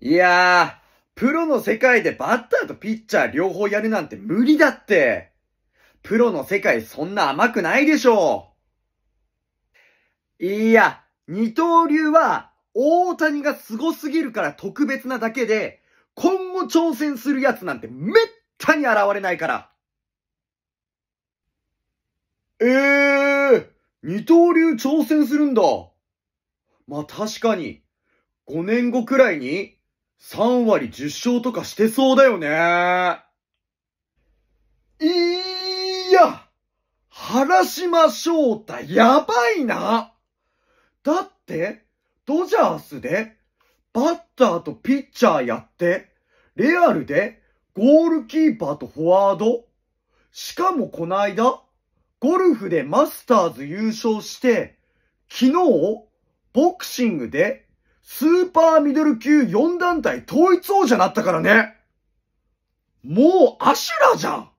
いやー、プロの世界でバッターとピッチャー両方やるなんて無理だって。プロの世界そんな甘くないでしょう。いや、二刀流は大谷が凄すぎるから特別なだけで、今後挑戦するやつなんてめったに現れないから。ええー、二刀流挑戦するんだ。まあ確かに、5年後くらいに3割10勝とかしてそうだよね。いや原島翔太やばいなだって、ドジャースで、バッターとピッチャーやって、レアルで、ゴールキーパーとフォワード。しかもこないだ、ゴルフでマスターズ優勝して、昨日、ボクシングでスーパーミドル級4団体統一王者になったからね。もうアシュラじゃん